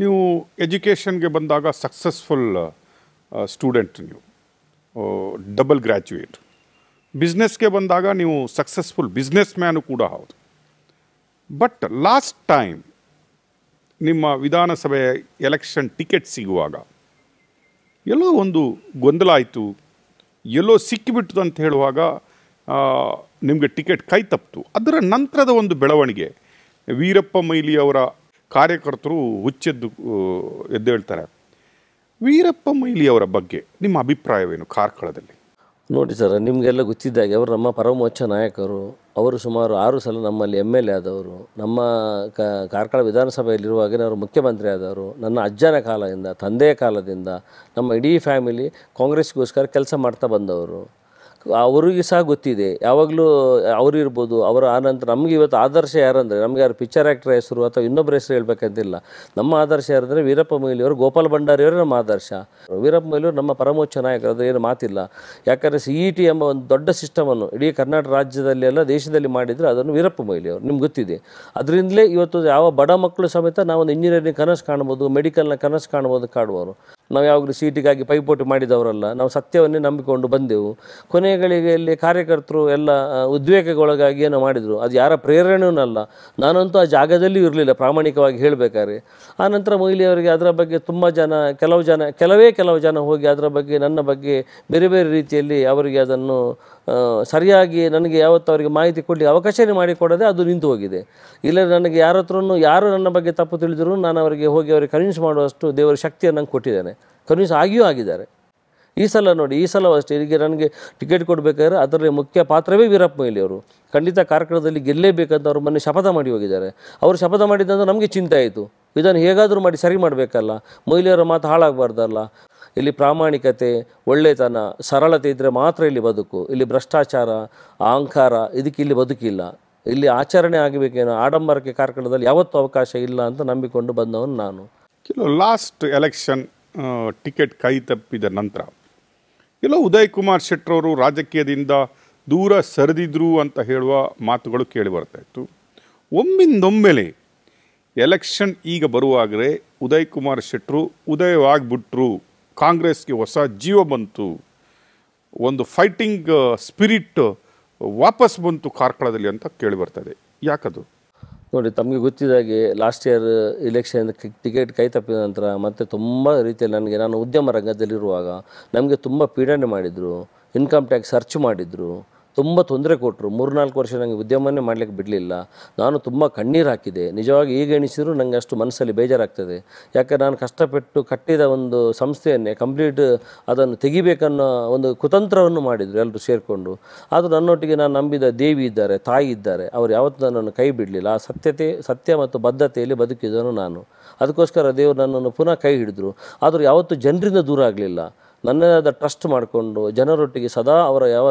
ನೀವು ಎಜುಕೇಷನ್ಗೆ ಬಂದಾಗ ಸಕ್ಸಸ್ಫುಲ್ ಸ್ಟೂಡೆಂಟ್ ನೀವು ಡಬಲ್ ಗ್ರ್ಯಾಜುಯೇಟ್ ಬಿಸ್ನೆಸ್ಗೆ ಬಂದಾಗ ನೀವು ಸಕ್ಸಸ್ಫುಲ್ ಬಿಸ್ನೆಸ್ ಮ್ಯಾನು ಕೂಡ ಹೌದು ಬಟ್ ಲಾಸ್ಟ್ ಟೈಮ್ ನಿಮ್ಮ ವಿಧಾನಸಭೆ ಎಲೆಕ್ಷನ್ ಟಿಕೆಟ್ ಸಿಗುವಾಗ ಎಲ್ಲೋ ಒಂದು ಗೊಂದಲ ಆಯಿತು ಎಲ್ಲೋ ಸಿಕ್ಕಿಬಿಟ್ಟು ಅಂತ ಹೇಳುವಾಗ ನಿಮಗೆ ಟಿಕೆಟ್ ಕೈ ತಪ್ಪಿತು ಅದರ ನಂತರದ ಒಂದು ಬೆಳವಣಿಗೆ ವೀರಪ್ಪ ಮೈಲಿ ಅವರ ಕಾರ್ಯಕರ್ತರು ಹುಚ್ಚೆದ್ದು ಹೇಳ್ತಾರೆ ವೀರಪ್ಪ ಮೊಯ್ಲಿ ಅವರ ಬಗ್ಗೆ ನಿಮ್ಮ ಅಭಿಪ್ರಾಯವೇನು ಕಾರ್ಕಳದಲ್ಲಿ ನೋಡಿ ಸರ್ ನಿಮಗೆಲ್ಲ ಗೊತ್ತಿದ್ದಾಗೆ ಅವರು ನಮ್ಮ ಪರಮೋಚ್ಚ ನಾಯಕರು ಅವರು ಸುಮಾರು ಆರು ಸಲ ನಮ್ಮಲ್ಲಿ ಎಮ್ ಎಲ್ ಎ ಆದವರು ನಮ್ಮ ಕಾರ್ಕಳ ವಿಧಾನಸಭೆಯಲ್ಲಿರುವಾಗಲೇ ಅವರು ಮುಖ್ಯಮಂತ್ರಿ ಆದವರು ನನ್ನ ಅಜ್ಜನ ಕಾಲದಿಂದ ತಂದೆಯ ಕಾಲದಿಂದ ನಮ್ಮ ಇಡೀ ಫ್ಯಾಮಿಲಿ ಕಾಂಗ್ರೆಸ್ಗೋಸ್ಕರ ಕೆಲಸ ಮಾಡ್ತಾ ಬಂದವರು ಅವ್ರಿಗೆ ಸಹ ಗೊತ್ತಿದೆ ಯಾವಾಗಲೂ ಅವರು ಇರ್ಬೋದು ಅವರ ಆನಂತರ ನಮಗೆ ಇವತ್ತು ಆದರ್ಶ ಯಾರಂದರೆ ನಮಗೆ ಯಾರು ಪಿಕ್ಚರ್ ಆ್ಯಕ್ಟರ್ ಹೆಸರು ಅಥವಾ ಇನ್ನೊಬ್ಬರ ಹೆಸರು ಹೇಳ್ಬೇಕಂತಿಲ್ಲ ನಮ್ಮ ಆದರ್ಶ ಯಾರಂದರೆ ವೀರಪ್ಪ ಮೊಯ್ಲಿಯವರು ಗೋಪಾಲ ಭಂಡಾರಿಯವರು ನಮ್ಮ ಆದರ್ಶ ವೀರಪ್ಪ ಮೊಯ್ಲಿಯವರು ನಮ್ಮ ಪರಮೋಚ್ಚ ನಾಯಕರು ಅದು ಏನು ಮಾತಿಲ್ಲ ಯಾಕಂದರೆ ಸಿ ಇ e ಟಿ ಎಂಬ ಒಂದು ದೊಡ್ಡ ಸಿಸ್ಟಮನ್ನು ಇಡೀ ಕರ್ನಾಟಕ ರಾಜ್ಯದಲ್ಲಿ ಎಲ್ಲ ದೇಶದಲ್ಲಿ ಮಾಡಿದರೆ ಅದನ್ನು ವೀರಪ್ಪ ಮೊಯ್ಲಿಯವರು ನಿಮ್ಗೆ ಗೊತ್ತಿದೆ ಅದರಿಂದಲೇ ಇವತ್ತು ಯಾವ ಬಡ ಮಕ್ಕಳು ಸಮೇತ ಒಂದು ಇಂಜಿನಿಯರಿಂಗ್ ಕನಸು ಕಾಣ್ಬೋದು ಮೆಡಿಕಲ್ನ ಕನಸು ಕಾಣ್ಬೋದು ಕಾಡುವವರು ನಾವು ಯಾವಾಗಲೂ ಸೀಟಿಗಾಗಿ ಪೈಪೋಟಿ ಮಾಡಿದವರಲ್ಲ ನಾವು ಸತ್ಯವನ್ನೇ ನಂಬಿಕೊಂಡು ಬಂದೆವು ಕೊನೆಗಳಿಗೆಯಲ್ಲಿ ಕಾರ್ಯಕರ್ತರು ಎಲ್ಲ ಉದ್ವೇಗಗೊಳಗಾಗಿ ಏನೋ ಮಾಡಿದರು ಅದು ಯಾರ ಪ್ರೇರಣೆಯೂ ಅಲ್ಲ ನಾನಂತೂ ಆ ಜಾಗದಲ್ಲಿ ಇರಲಿಲ್ಲ ಪ್ರಾಮಾಣಿಕವಾಗಿ ಹೇಳಬೇಕಾದ್ರೆ ಆನಂತರ ಮೊಯ್ಲಿಯವರಿಗೆ ಅದರ ಬಗ್ಗೆ ತುಂಬ ಜನ ಕೆಲವು ಜನ ಕೆಲವೇ ಕೆಲವು ಜನ ಹೋಗಿ ಅದರ ಬಗ್ಗೆ ನನ್ನ ಬಗ್ಗೆ ಬೇರೆ ಬೇರೆ ರೀತಿಯಲ್ಲಿ ಅವರಿಗೆ ಅದನ್ನು ಸರಿಯಾಗಿ ನನಗೆ ಯಾವತ್ತು ಅವರಿಗೆ ಮಾಹಿತಿ ಕೊಡಲಿ ಅವಕಾಶನೇ ಮಾಡಿಕೊಡದೆ ಅದು ನಿಂತು ಹೋಗಿದೆ ಇಲ್ಲ ನನಗೆ ಯಾರ ಯಾರು ನನ್ನ ಬಗ್ಗೆ ತಪ್ಪು ತಿಳಿದರೂ ನಾನು ಅವರಿಗೆ ಹೋಗಿ ಅವರಿಗೆ ಕನ್ವಿನ್ಸ್ ಮಾಡುವಷ್ಟು ದೇವರ ಶಕ್ತಿಯನ್ನು ನಂಗೆ ಕೊಟ್ಟಿದ್ದೇನೆ ಕನ್ವಿನ್ಸ್ ಆಗಿಯೂ ಆಗಿದ್ದಾರೆ ಈ ಸಲ ನೋಡಿ ಈ ಸಲ ಅಷ್ಟೇ ನನಗೆ ಟಿಕೆಟ್ ಕೊಡಬೇಕಾದ್ರೆ ಅದರಲ್ಲಿ ಮುಖ್ಯ ಪಾತ್ರವೇ ವೀರಪ್ಪ ಮೊಯ್ಲಿ ಅವರು ಖಂಡಿತ ಕಾರ್ಯಕ್ರಮದಲ್ಲಿ ಗೆಲ್ಲೇಬೇಕಂತ ಅವರು ಮೊನ್ನೆ ಶಪಥ ಮಾಡಿ ಹೋಗಿದ್ದಾರೆ ಅವರು ಶಪಥ ಮಾಡಿದ್ದಂದ್ರೆ ನಮಗೆ ಚಿಂತೆ ಆಯಿತು ಇದನ್ನು ಹೇಗಾದರೂ ಮಾಡಿ ಸರಿ ಮಾಡಬೇಕಲ್ಲ ಮೊಯ್ಲಿಯವರ ಮಾತು ಹಾಳಾಗಬಾರ್ದಲ್ಲ ಇಲ್ಲಿ ಪ್ರಾಮಾಣಿಕತೆ ಒಳ್ಳೆತನ ಸರಳತೆ ಇದ್ದರೆ ಮಾತ್ರ ಇಲ್ಲಿ ಬದುಕು ಇಲ್ಲಿ ಭ್ರಷ್ಟಾಚಾರ ಅಹಂಕಾರ ಇದಕ್ಕೆ ಇಲ್ಲಿ ಬದುಕಿಲ್ಲ ಇಲ್ಲಿ ಆಚರಣೆ ಆಗಬೇಕೇನೋ ಆಡಂಬರಕ್ಕೆ ಕಾರ್ಯಕ್ರಮದಲ್ಲಿ ಯಾವತ್ತೂ ಅವಕಾಶ ಇಲ್ಲ ಅಂತ ನಂಬಿಕೊಂಡು ಬಂದವನು ನಾನು ಲಾಸ್ಟ್ ಎಲೆಕ್ಷನ್ ಟಿಕೆಟ್ ಕೈ ತಪ್ಪಿದ ನಂತರ ಎಲ್ಲೋ ಉದಯ್ ಕುಮಾರ್ ಶೆಟ್ರವರು ರಾಜಕೀಯದಿಂದ ದೂರ ಸರಿದಿದ್ರು ಅಂತ ಹೇಳುವ ಮಾತುಗಳು ಕೇಳಿ ಬರ್ತಾ ಇತ್ತು ಒಮ್ಮಿಂದೊಮ್ಮೆಲೆ ಎಲೆಕ್ಷನ್ ಈಗ ಬರುವಾಗಲೇ ಉದಯ್ ಕುಮಾರ್ ಶೆಟ್ರು ಉದಯವಾಗಿಬಿಟ್ರು ಕಾಂಗ್ರೆಸ್ಗೆ ಹೊಸ ಜೀವ ಬಂತು ಒಂದು ಫೈಟಿಂಗ್ ಸ್ಪಿರಿಟ್ ವಾಪಸ್ ಬಂತು ಕಾರ್ಕಳದಲ್ಲಿ ಅಂತ ಕೇಳಿ ಬರ್ತದೆ ಯಾಕದು ನೋಡಿ ತಮಗೆ ಗೊತ್ತಿದ್ದಾಗೆ ಲಾಸ್ಟ್ ಇಯರ್ ಇಲೆಕ್ಷನ್ ಟಿಕೆಟ್ ಕೈ ತಪ್ಪಿದ ನಂತರ ಮತ್ತು ತುಂಬ ರೀತಿಯಲ್ಲಿ ನನಗೆ ನಾನು ಉದ್ಯಮ ರಂಗದಲ್ಲಿರುವಾಗ ನಮಗೆ ತುಂಬ ಪೀಡನೆ ಮಾಡಿದರು ಇನ್ಕಮ್ ಟ್ಯಾಕ್ಸ್ ಸರ್ಚ್ ಮಾಡಿದರು ತುಂಬ ತೊಂದರೆ ಕೊಟ್ಟರು ಮೂರು ನಾಲ್ಕು ವರ್ಷ ನನಗೆ ಉದ್ಯಮವೇ ಮಾಡಲಿಕ್ಕೆ ಬಿಡಲಿಲ್ಲ ನಾನು ತುಂಬ ಕಣ್ಣೀರು ಹಾಕಿದೆ ನಿಜವಾಗಿ ಈಗ ಎಣಿಸಿದ್ರು ನನಗೆ ಅಷ್ಟು ಮನಸ್ಸಲ್ಲಿ ಬೇಜಾರಾಗ್ತದೆ ಯಾಕೆ ನಾನು ಕಷ್ಟಪಟ್ಟು ಕಟ್ಟಿದ ಒಂದು ಸಂಸ್ಥೆಯನ್ನೇ ಕಂಪ್ಲೀಟ್ ಅದನ್ನು ತೆಗಿಬೇಕನ್ನೋ ಒಂದು ಕುತಂತ್ರವನ್ನು ಮಾಡಿದರು ಎಲ್ಲರೂ ಸೇರಿಕೊಂಡು ಆದರೂ ನನ್ನೊಟ್ಟಿಗೆ ನಾನು ನಂಬಿದ ದೇವಿ ಇದ್ದಾರೆ ತಾಯಿ ಇದ್ದಾರೆ ಅವರು ಯಾವತ್ತೂ ನನ್ನನ್ನು ಕೈ ಬಿಡಲಿಲ್ಲ ಆ ಸತ್ಯತೆ ಸತ್ಯ ಮತ್ತು ಬದ್ಧತೆಯಲ್ಲಿ ಬದುಕಿದನು ನಾನು ಅದಕ್ಕೋಸ್ಕರ ದೇವರು ನನ್ನನ್ನು ಪುನಃ ಕೈ ಹಿಡಿದ್ರು ಆದರೂ ಯಾವತ್ತೂ ಜನರಿಂದ ದೂರ ಆಗಲಿಲ್ಲ ನನ್ನದಾದ ಟ್ರಸ್ಟ್ ಮಾಡಿಕೊಂಡು ಜನರೊಟ್ಟಿಗೆ ಸದಾ ಅವರ ಯಾವ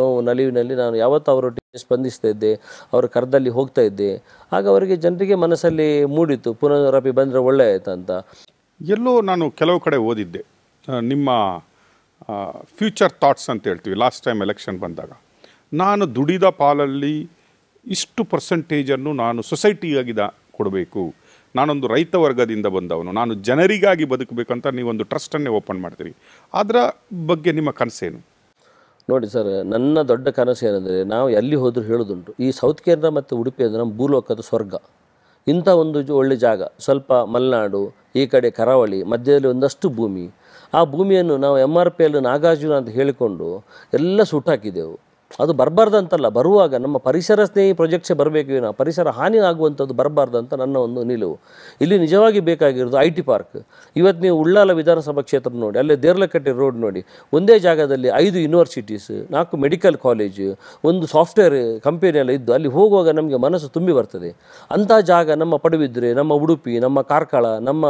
ನೋವು ನಲಿವಿನಲ್ಲಿ ನಾನು ಯಾವತ್ತು ಅವರೊಟ್ಟಿಗೆ ಸ್ಪಂದಿಸ್ತಾ ಇದ್ದೆ ಅವರ ಕರ್ದಲ್ಲಿ ಹೋಗ್ತಾ ಇದ್ದೆ ಆಗ ಅವರಿಗೆ ಜನರಿಗೆ ಮನಸ್ಸಲ್ಲಿ ಮೂಡಿತ್ತು ಪುನರಪಿ ಬಂದರೆ ಒಳ್ಳೆ ಅಂತ ಎಲ್ಲೋ ನಾನು ಕೆಲವು ಕಡೆ ಓದಿದ್ದೆ ನಿಮ್ಮ ಫ್ಯೂಚರ್ ಥಾಟ್ಸ್ ಅಂತ ಹೇಳ್ತೀವಿ ಲಾಸ್ಟ್ ಟೈಮ್ ಎಲೆಕ್ಷನ್ ಬಂದಾಗ ನಾನು ದುಡಿದ ಪಾಲಲ್ಲಿ ಇಷ್ಟು ಪರ್ಸೆಂಟೇಜನ್ನು ನಾನು ಸೊಸೈಟಿಯಾಗಿದ ಕೊಡಬೇಕು ನಾನೊಂದು ರೈತ ವರ್ಗದಿಂದ ಬಂದವನು ನಾನು ಜನರಿಗಾಗಿ ಬದುಕಬೇಕಂತ ನೀವೊಂದು ಟ್ರಸ್ಟನ್ನೇ ಓಪನ್ ಮಾಡ್ತೀರಿ ಅದರ ಬಗ್ಗೆ ನಿಮ್ಮ ಕನಸೇನು ನೋಡಿ ಸರ್ ನನ್ನ ದೊಡ್ಡ ಕನಸು ಏನಂದರೆ ನಾವು ಎಲ್ಲಿ ಹೋದರೂ ಹೇಳೋದುಂಟು ಈ ಸೌತ್ ಕೇರಳ ಮತ್ತು ಉಡುಪಿ ಅಂದರೆ ನಮ್ಮ ಭೂಲೋಕದ ಸ್ವರ್ಗ ಇಂಥ ಒಂದು ಒಳ್ಳೆ ಜಾಗ ಸ್ವಲ್ಪ ಮಲೆನಾಡು ಈ ಕಡೆ ಕರಾವಳಿ ಮಧ್ಯದಲ್ಲಿ ಒಂದಷ್ಟು ಭೂಮಿ ಆ ಭೂಮಿಯನ್ನು ನಾವು M R P L Nagarjuna ಅಂತ ಹೇಳಿಕೊಂಡು ಎಲ್ಲ ಸುಟ್ಟಾಕಿದ್ದೆವು ಅದು ಬರಬಾರ್ದು ಅಂತಲ್ಲ ಬರುವಾಗ ನಮ್ಮ ಪರಿಸರ ಸ್ನೇಹಿ ಪ್ರೊಜೆಕ್ಟ್ಸೇ ಬರಬೇಕು ಏನೋ ಪರಿಸರ ಹಾನಿ ಆಗುವಂಥದ್ದು ಬರಬಾರ್ದು ಅಂತ ನನ್ನ ಒಂದು ನಿಲುವು ಇಲ್ಲಿ ನಿಜವಾಗಿ ಬೇಕಾಗಿರೋದು ಐ ಟಿ ಪಾರ್ಕ್ ಇವತ್ತು ನೀವು ಉಳ್ಳಾಲ ವಿಧಾನಸಭಾ ಕ್ಷೇತ್ರ ನೋಡಿ ಅಲ್ಲೇ ದೇರ್ಲಕಟ್ಟೆ ರೋಡ್ ನೋಡಿ ಒಂದೇ ಜಾಗದಲ್ಲಿ ಐದು ಯೂನಿವರ್ಸಿಟೀಸ್ ನಾಲ್ಕು ಮೆಡಿಕಲ್ ಕಾಲೇಜು ಒಂದು ಸಾಫ್ಟ್ವೇರ್ ಕಂಪೆನಿ ಎಲ್ಲ ಇದ್ದು ಅಲ್ಲಿ ಹೋಗುವಾಗ ನಮಗೆ ಮನಸ್ಸು ತುಂಬಿ ಬರ್ತದೆ ಅಂಥ ಜಾಗ ನಮ್ಮ ಪಡುಬಿದ್ರೆ ನಮ್ಮ ಉಡುಪಿ ನಮ್ಮ ಕಾರ್ಕಳ ನಮ್ಮ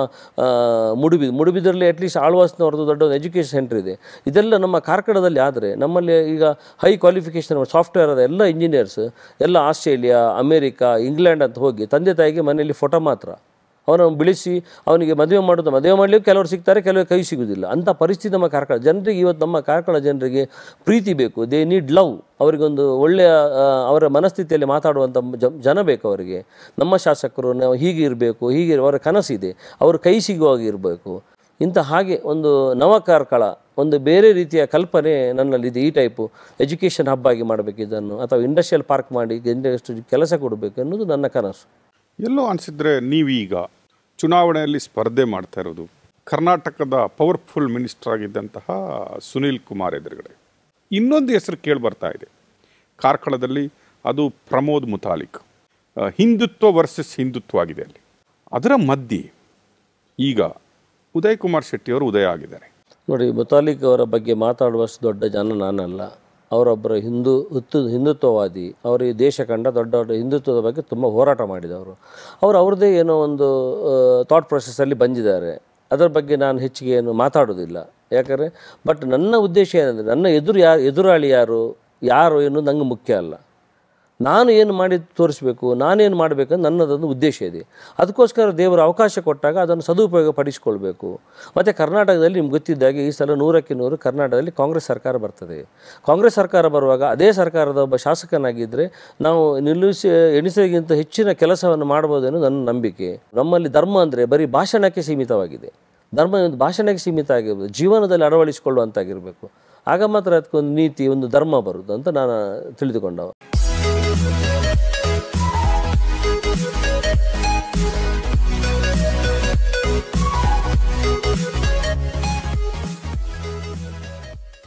ಮುಡುಬಿ ಮುಡುಬಿದ್ರಲ್ಲಿ ಅಟ್ಲೀಸ್ಟ್ ಆಳ್ವಾಸ್ನವ್ರದ್ದು ದೊಡ್ಡ ಒಂದು ಎಜುಕೇಷನ್ ಸೆಂಟರ್ ಇದೆ ಇದೆಲ್ಲ ನಮ್ಮ ಕಾರ್ಕಳದಲ್ಲಿ ಆದರೆ ನಮ್ಮಲ್ಲಿ ಈಗ ಹೈ ಕ್ವಾಲಿಫಿ ಕ್ವಾಲಿಫಿಕೇಷನ್ ಸಾಫ್ಟ್ವೇರ್ ಅದ ಎಲ್ಲ ಇಂಜಿನಿಯರ್ಸ್ ಎಲ್ಲ ಆಸ್ಟ್ರೇಲಿಯಾ ಅಮೇರಿಕಾ ಇಂಗ್ಲೆಂಡ್ ಅಂತ ಹೋಗಿ ತಂದೆ ತಾಯಿಗೆ ಮನೆಯಲ್ಲಿ ಫೋಟೋ ಮಾತ್ರ ಅವನನ್ನು ಬಿಳಿಸಿ ಅವನಿಗೆ ಮದುವೆ ಮಾಡೋದು ಮದುವೆ ಮಾಡಲಿಕ್ಕೆ ಕೆಲವರು ಸಿಗ್ತಾರೆ ಕೆಲವರು ಕೈ ಸಿಗುವುದಿಲ್ಲ ಅಂಥ ಪರಿಸ್ಥಿತಿ ನಮ್ಮ ಕಾರ್ಕಳ ಜನರಿಗೆ ಇವತ್ತು ನಮ್ಮ ಕಾರ್ಕಳ ಜನರಿಗೆ ಪ್ರೀತಿ ಬೇಕು ದೇ ನೀಡ್ ಲವ್ ಅವರಿಗೊಂದು ಒಳ್ಳೆಯ ಅವರ ಮನಸ್ಥಿತಿಯಲ್ಲಿ ಮಾತಾಡುವಂಥ ಜನ ಬೇಕು ಅವರಿಗೆ ನಮ್ಮ ಶಾಸಕರು ನಾವು ಹೀಗಿರಬೇಕು ಹೀಗೆ ಅವರ ಕನಸಿದೆ ಅವರು ಕೈ ಸಿಗುವಾಗಿರಬೇಕು ಇಂಥ ಹಾಗೆ ಒಂದು ನವಕಾರ್ಕಳ ಒಂದು ಬೇರೆ ರೀತಿಯ ಕಲ್ಪನೆ ನನ್ನಲ್ಲಿದೆ ಈ ಟೈಪು ಎಜುಕೇಷನ್ ಹಬ್ ಆಗಿ ಮಾಡಬೇಕು ಇದನ್ನು ಅಥವಾ ಇಂಡಸ್ಟ್ರಿಯಲ್ ಪಾರ್ಕ್ ಮಾಡಿ ಜನರಷ್ಟು ಕೆಲಸ ಕೊಡಬೇಕು ಅನ್ನೋದು ನನ್ನ ಕನಸು ಎಲ್ಲೋ ಅನಿಸಿದ್ರೆ ನೀವೀಗ ಚುನಾವಣೆಯಲ್ಲಿ ಸ್ಪರ್ಧೆ ಮಾಡ್ತಾ ಇರೋದು ಕರ್ನಾಟಕದ ಪವರ್ಫುಲ್ ಮಿನಿಸ್ಟರ್ ಆಗಿದ್ದಂತಹ ಸುನೀಲ್ ಕುಮಾರ್ ಎದುರುಗಡೆ ಇನ್ನೊಂದು ಹೆಸರು ಕೇಳಿ ಬರ್ತಾ ಇದೆ ಕಾರ್ಕಳದಲ್ಲಿ ಅದು ಪ್ರಮೋದ್ ಮುತಾಲಿಕ್ ಹಿಂದುತ್ವ ವರ್ಸಸ್ ಹಿಂದುತ್ವ ಆಗಿದೆ ಅಲ್ಲಿ ಅದರ ಮಧ್ಯೆ ಈಗ ಉದಯ್ ಕುಮಾರ್ ಶೆಟ್ಟಿಯವರು ಉದಯ ಆಗಿದ್ದಾರೆ ನೋಡಿ ಮುತಾಲಿಕ್ ಅವರ ಬಗ್ಗೆ ಮಾತಾಡುವಷ್ಟು ದೊಡ್ಡ ಜನ ನಾನಲ್ಲ ಅವರೊಬ್ಬರ ಹಿಂದೂ ಹುತ್ತು ಹಿಂದುತ್ವವಾದಿ ಅವರು ಈ ದೇಶ ಕಂಡ ದೊಡ್ಡ ದೊಡ್ಡ ಹಿಂದುತ್ವದ ಬಗ್ಗೆ ತುಂಬ ಹೋರಾಟ ಮಾಡಿದವರು ಅವರು ಅವ್ರದ್ದೇ ಏನೋ ಒಂದು ಥಾಟ್ ಪ್ರೊಸೆಸ್ಸಲ್ಲಿ ಬಂದಿದ್ದಾರೆ ಅದರ ಬಗ್ಗೆ ನಾನು ಹೆಚ್ಚಿಗೆ ಏನು ಮಾತಾಡೋದಿಲ್ಲ ಯಾಕಂದರೆ ಬಟ್ ನನ್ನ ಉದ್ದೇಶ ಏನಂದರೆ ನನ್ನ ಎದುರು ಯಾರು ಎದುರಾಳಿ ಯಾರು ಯಾರು ಏನು ನನಗೆ ಮುಖ್ಯ ಅಲ್ಲ ನಾನು ಏನು ಮಾಡಿ ತೋರಿಸಬೇಕು ನಾನೇನು ಮಾಡಬೇಕು ನನ್ನದೊಂದು ಉದ್ದೇಶ ಇದೆ ಅದಕ್ಕೋಸ್ಕರ ದೇವರು ಅವಕಾಶ ಕೊಟ್ಟಾಗ ಅದನ್ನು ಸದುಪಯೋಗ ಪಡಿಸಿಕೊಳ್ಬೇಕು ಮತ್ತು ಕರ್ನಾಟಕದಲ್ಲಿ ನಿಮ್ಗೆ ಗೊತ್ತಿದ್ದಾಗೆ ಈ ಸಲ ನೂರಕ್ಕೆ ನೂರು ಕರ್ನಾಟಕದಲ್ಲಿ ಕಾಂಗ್ರೆಸ್ ಸರ್ಕಾರ ಬರ್ತದೆ ಕಾಂಗ್ರೆಸ್ ಸರ್ಕಾರ ಬರುವಾಗ ಅದೇ ಸರ್ಕಾರದ ಒಬ್ಬ ಶಾಸಕನಾಗಿದ್ದರೆ ನಾವು ನಿಲ್ಲಿಸಿ ಎಣಿಸಿಗಿಂತ ಹೆಚ್ಚಿನ ಕೆಲಸವನ್ನು ಮಾಡ್ಬೋದು ನನ್ನ ನಂಬಿಕೆ ನಮ್ಮಲ್ಲಿ ಧರ್ಮ ಅಂದರೆ ಬರೀ ಭಾಷಣಕ್ಕೆ ಸೀಮಿತವಾಗಿದೆ ಧರ್ಮ ಒಂದು ಭಾಷಣಕ್ಕೆ ಸೀಮಿತ ಆಗಿರ್ಬೋದು ಜೀವನದಲ್ಲಿ ಅಳವಡಿಸಿಕೊಳ್ಳುವಂತಾಗಿರಬೇಕು ಆಗ ಮಾತ್ರ ಅದಕ್ಕೊಂದು ನೀತಿ ಒಂದು ಧರ್ಮ ಬರುವುದು ಅಂತ ನಾನು ತಿಳಿದುಕೊಂಡವ Thank you.